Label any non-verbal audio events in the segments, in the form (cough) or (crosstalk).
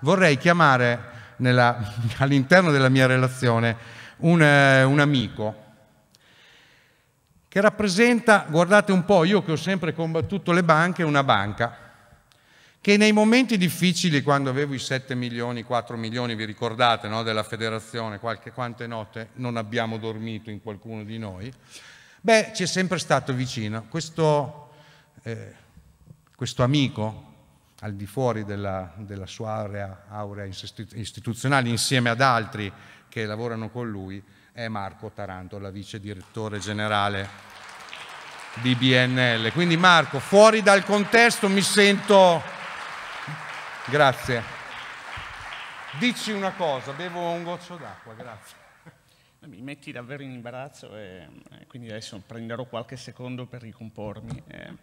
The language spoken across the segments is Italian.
vorrei chiamare (laughs) all'interno della mia relazione un, eh, un amico che rappresenta, guardate un po', io che ho sempre combattuto le banche, una banca che nei momenti difficili, quando avevo i 7 milioni, 4 milioni, vi ricordate, no, della federazione, qualche, quante notte non abbiamo dormito in qualcuno di noi, beh, ci è sempre stato vicino. Questo, eh, questo amico, al di fuori della, della sua area, aurea istituzionale insieme ad altri che lavorano con lui, è Marco Taranto, la vice direttore generale di BNL. Quindi Marco, fuori dal contesto mi sento... Grazie. Dici una cosa, bevo un goccio d'acqua, grazie. Mi metti davvero in imbarazzo e eh, quindi adesso prenderò qualche secondo per ricompormi. Eh.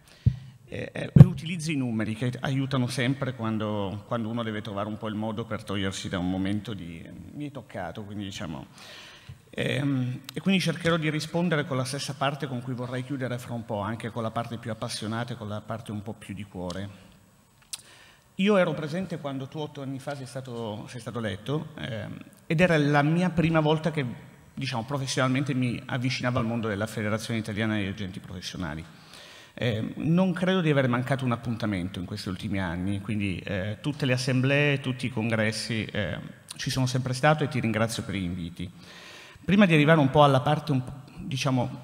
Eh, eh, utilizzi i numeri che aiutano sempre quando, quando, uno deve trovare un po' il modo per togliersi da un momento di mi è toccato, quindi diciamo. Ehm, e, quindi cercherò di rispondere con la stessa parte con cui vorrei chiudere fra un po', anche con la parte più appassionata e con la parte un po' più di cuore. Io ero presente quando tu otto anni fa sei stato, sei stato letto eh, ed era la mia prima volta che diciamo, professionalmente mi avvicinavo al mondo della Federazione Italiana degli Agenti Professionali. Ehm, non credo di aver mancato un appuntamento in questi ultimi anni, quindi eh, tutte le assemblee, tutti i congressi eh, ci sono sempre stato e ti ringrazio per gli inviti. Prima di arrivare un po' alla parte, po', diciamo,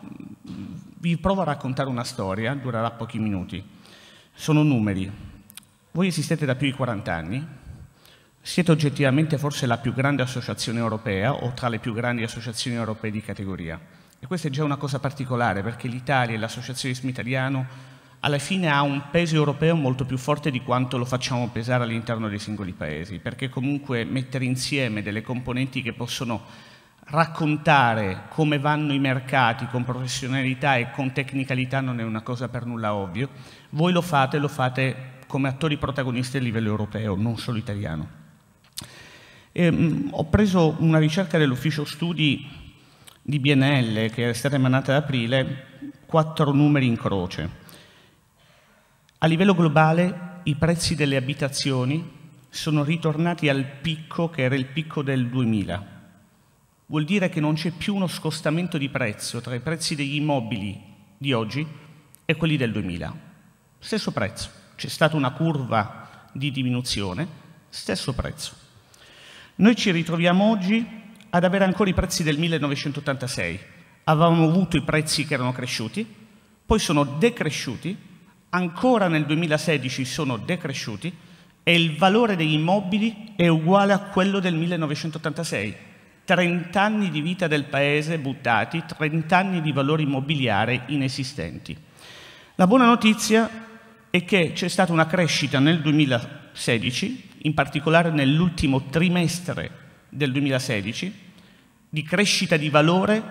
vi provo a raccontare una storia, durerà pochi minuti. Sono numeri. Voi esistete da più di 40 anni, siete oggettivamente forse la più grande associazione europea o tra le più grandi associazioni europee di categoria. E questa è già una cosa particolare perché l'Italia e l'associazionismo italiano alla fine ha un peso europeo molto più forte di quanto lo facciamo pesare all'interno dei singoli paesi, perché comunque mettere insieme delle componenti che possono raccontare come vanno i mercati con professionalità e con tecnicalità non è una cosa per nulla ovvio, voi lo fate, lo fate come attori protagonisti a livello europeo, non solo italiano. E, ehm, mh, ho preso una ricerca dell'ufficio studi di Biennelle che è stata emanata ad aprile, quattro numeri in croce. A livello globale i prezzi delle abitazioni sono ritornati al picco che era il picco del 2000. Vuol dire che non c'è più uno scostamento di prezzo tra i prezzi degli immobili di oggi e quelli del 2000. Stesso prezzo, c'è stata una curva di diminuzione, stesso prezzo. Noi ci ritroviamo oggi ad avere ancora i prezzi del 1986. Avevamo avuto i prezzi che erano cresciuti, poi sono decresciuti, ancora nel 2016 sono decresciuti e il valore degli immobili è uguale a quello del 1986. 30 anni di vita del paese buttati, 30 anni di valore immobiliare inesistenti. La buona notizia è che c'è stata una crescita nel 2016, in particolare nell'ultimo trimestre del 2016, di crescita di valore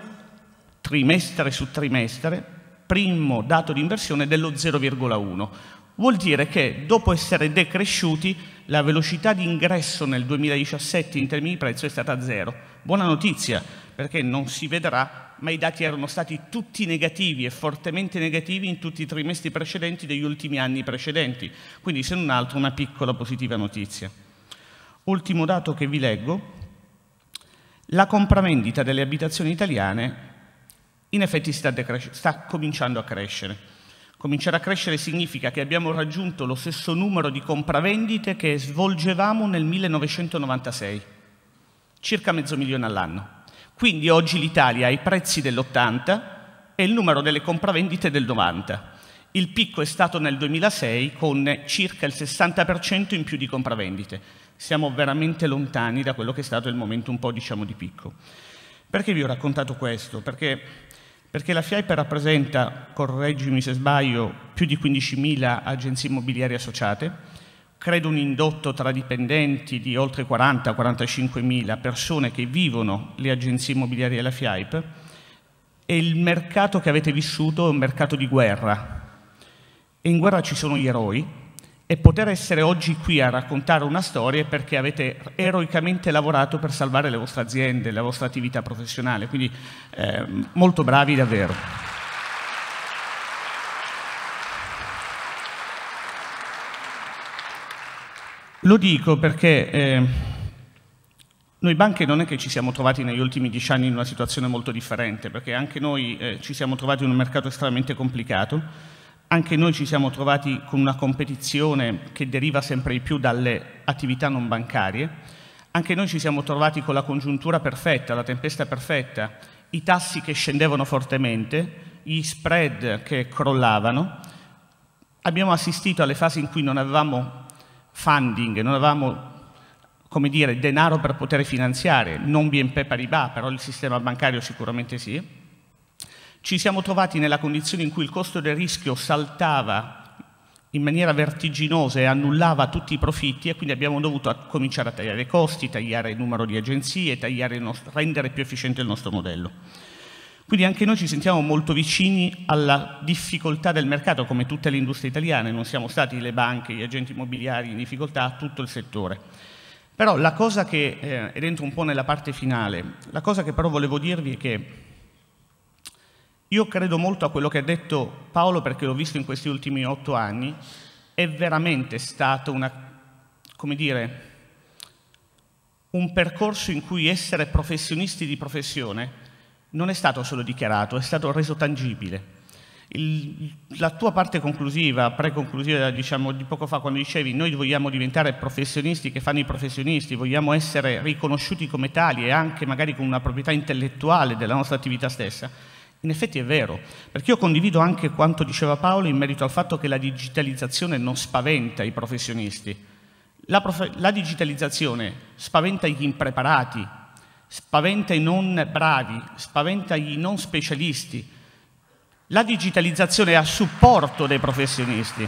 trimestre su trimestre, primo dato di inversione dello 0,1. Vuol dire che dopo essere decresciuti la velocità di ingresso nel 2017 in termini di prezzo è stata zero. Buona notizia, perché non si vedrà, ma i dati erano stati tutti negativi e fortemente negativi in tutti i trimestri precedenti degli ultimi anni precedenti. Quindi se non altro una piccola positiva notizia. Ultimo dato che vi leggo, la compravendita delle abitazioni italiane in effetti sta, sta cominciando a crescere. Cominciare a crescere significa che abbiamo raggiunto lo stesso numero di compravendite che svolgevamo nel 1996, circa mezzo milione all'anno. Quindi oggi l'Italia ha i prezzi dell'80 e il numero delle compravendite del 90. Il picco è stato nel 2006 con circa il 60% in più di compravendite siamo veramente lontani da quello che è stato il momento un po' diciamo di picco. Perché vi ho raccontato questo? Perché, perché la FIAP rappresenta, correggimi se sbaglio, più di 15.000 agenzie immobiliari associate, credo un indotto tra dipendenti di oltre 40-45.000 persone che vivono le agenzie immobiliari della FIAP e il mercato che avete vissuto è un mercato di guerra. E in guerra ci sono gli eroi, e poter essere oggi qui a raccontare una storia è perché avete eroicamente lavorato per salvare le vostre aziende, la vostra attività professionale, quindi eh, molto bravi davvero. Lo dico perché eh, noi banche non è che ci siamo trovati negli ultimi dieci anni in una situazione molto differente, perché anche noi eh, ci siamo trovati in un mercato estremamente complicato anche noi ci siamo trovati con una competizione che deriva sempre di più dalle attività non bancarie. Anche noi ci siamo trovati con la congiuntura perfetta, la tempesta perfetta, i tassi che scendevano fortemente, gli spread che crollavano. Abbiamo assistito alle fasi in cui non avevamo funding, non avevamo come dire, denaro per poter finanziare, non BNP Paribas, però il sistema bancario sicuramente sì ci siamo trovati nella condizione in cui il costo del rischio saltava in maniera vertiginosa e annullava tutti i profitti e quindi abbiamo dovuto cominciare a tagliare i costi, tagliare il numero di agenzie, nostro, rendere più efficiente il nostro modello. Quindi anche noi ci sentiamo molto vicini alla difficoltà del mercato, come tutte le industrie italiane, non siamo stati le banche, gli agenti immobiliari in difficoltà, tutto il settore. Però la cosa che, eh, ed entro un po' nella parte finale, la cosa che però volevo dirvi è che io credo molto a quello che ha detto Paolo perché l'ho visto in questi ultimi otto anni, è veramente stato una, dire, un percorso in cui essere professionisti di professione non è stato solo dichiarato, è stato reso tangibile. Il, la tua parte conclusiva, preconclusiva, diciamo, di poco fa quando dicevi noi vogliamo diventare professionisti che fanno i professionisti, vogliamo essere riconosciuti come tali e anche magari con una proprietà intellettuale della nostra attività stessa, in effetti è vero, perché io condivido anche quanto diceva Paolo in merito al fatto che la digitalizzazione non spaventa i professionisti. La, prof la digitalizzazione spaventa gli impreparati, spaventa i non bravi, spaventa i non specialisti. La digitalizzazione è a supporto dei professionisti.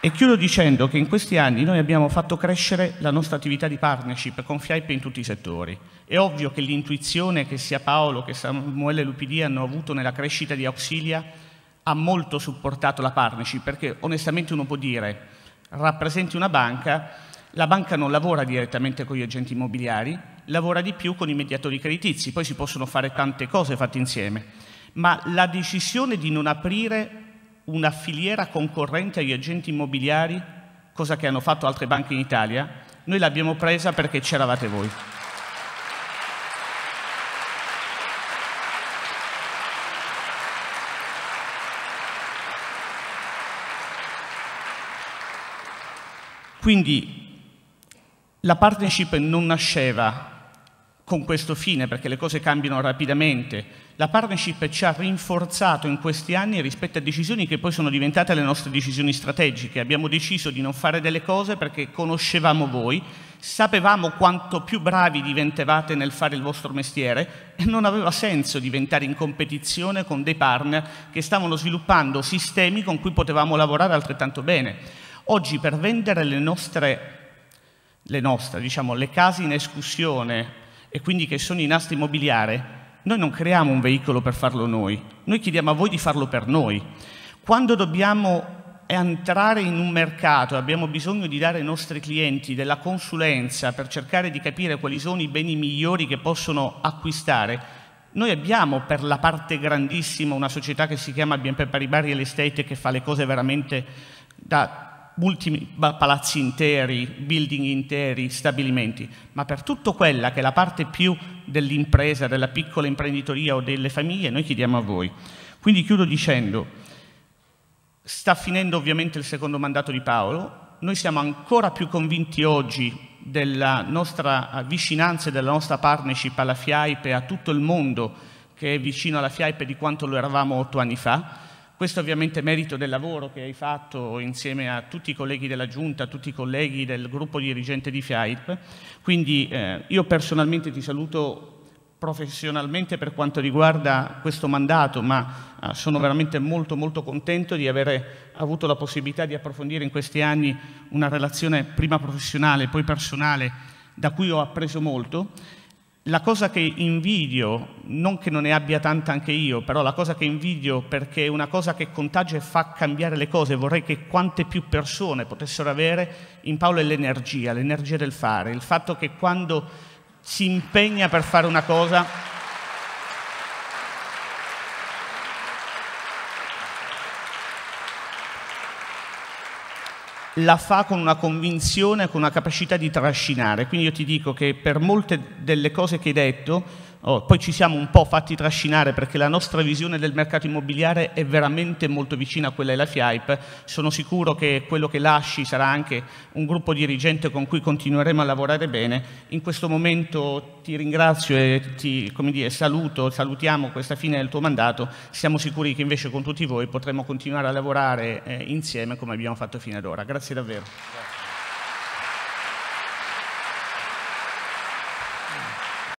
E chiudo dicendo che in questi anni noi abbiamo fatto crescere la nostra attività di partnership con FIAIP in tutti i settori. È ovvio che l'intuizione che sia Paolo che Samuele Lupidi hanno avuto nella crescita di Auxilia ha molto supportato la partnership, perché onestamente uno può dire rappresenti una banca, la banca non lavora direttamente con gli agenti immobiliari, lavora di più con i mediatori creditizi, poi si possono fare tante cose fatte insieme, ma la decisione di non aprire una filiera concorrente agli agenti immobiliari, cosa che hanno fatto altre banche in Italia, noi l'abbiamo presa perché c'eravate voi. Quindi la partnership non nasceva con questo fine, perché le cose cambiano rapidamente. La partnership ci ha rinforzato in questi anni rispetto a decisioni che poi sono diventate le nostre decisioni strategiche. Abbiamo deciso di non fare delle cose perché conoscevamo voi, sapevamo quanto più bravi diventavate nel fare il vostro mestiere e non aveva senso diventare in competizione con dei partner che stavano sviluppando sistemi con cui potevamo lavorare altrettanto bene. Oggi per vendere le nostre, le nostre diciamo, le case in escursione e quindi che sono in asta immobiliare, noi non creiamo un veicolo per farlo noi, noi chiediamo a voi di farlo per noi. Quando dobbiamo entrare in un mercato e abbiamo bisogno di dare ai nostri clienti della consulenza per cercare di capire quali sono i beni migliori che possono acquistare, noi abbiamo per la parte grandissima una società che si chiama BNP Paribas Real Estate che fa le cose veramente da multi, palazzi interi, building interi, stabilimenti, ma per tutto quella che è la parte più dell'impresa, della piccola imprenditoria o delle famiglie, noi chiediamo a voi. Quindi chiudo dicendo, sta finendo ovviamente il secondo mandato di Paolo, noi siamo ancora più convinti oggi della nostra vicinanza e della nostra partnership alla FIAIP e a tutto il mondo che è vicino alla FIAIP di quanto lo eravamo otto anni fa questo ovviamente è merito del lavoro che hai fatto insieme a tutti i colleghi della Giunta, a tutti i colleghi del gruppo dirigente di FIAIP. Quindi eh, io personalmente ti saluto professionalmente per quanto riguarda questo mandato, ma eh, sono veramente molto molto contento di avere avuto la possibilità di approfondire in questi anni una relazione prima professionale, poi personale, da cui ho appreso molto. La cosa che invidio non che non ne abbia tanta anche io, però la cosa che invidio perché è una cosa che contagia e fa cambiare le cose, vorrei che quante più persone potessero avere in Paolo è l'energia, l'energia del fare, il fatto che quando si impegna per fare una cosa la fa con una convinzione, con una capacità di trascinare. Quindi io ti dico che per molte delle cose che hai detto Oh, poi ci siamo un po' fatti trascinare perché la nostra visione del mercato immobiliare è veramente molto vicina a quella della FIAIP. Sono sicuro che quello che lasci sarà anche un gruppo dirigente con cui continueremo a lavorare bene. In questo momento ti ringrazio e ti dire, saluto, salutiamo questa fine del tuo mandato. Siamo sicuri che invece con tutti voi potremo continuare a lavorare eh, insieme come abbiamo fatto fino ad ora. Grazie davvero.